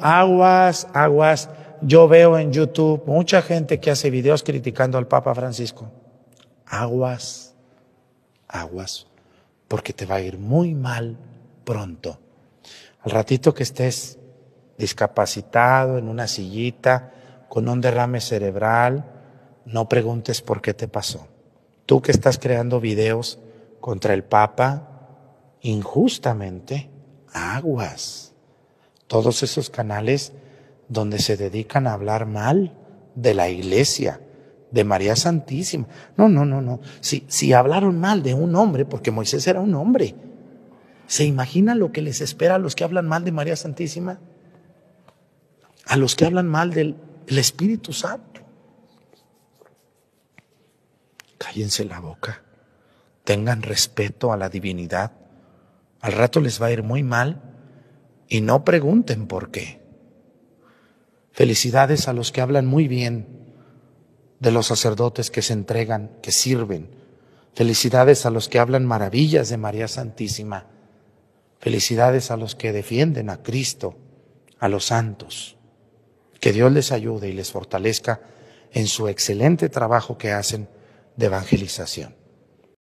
aguas, aguas. Yo veo en YouTube mucha gente que hace videos criticando al Papa Francisco. Aguas, aguas, porque te va a ir muy mal pronto. Al ratito que estés discapacitado en una sillita, con un derrame cerebral, no preguntes por qué te pasó. Tú que estás creando videos contra el Papa, injustamente, aguas todos esos canales donde se dedican a hablar mal de la iglesia, de María Santísima. No, no, no, no. Si, si hablaron mal de un hombre, porque Moisés era un hombre, ¿se imagina lo que les espera a los que hablan mal de María Santísima? A los que hablan mal del Espíritu Santo. Cállense la boca. Tengan respeto a la divinidad. Al rato les va a ir muy mal y no pregunten por qué. Felicidades a los que hablan muy bien de los sacerdotes que se entregan, que sirven. Felicidades a los que hablan maravillas de María Santísima. Felicidades a los que defienden a Cristo, a los santos. Que Dios les ayude y les fortalezca en su excelente trabajo que hacen de evangelización.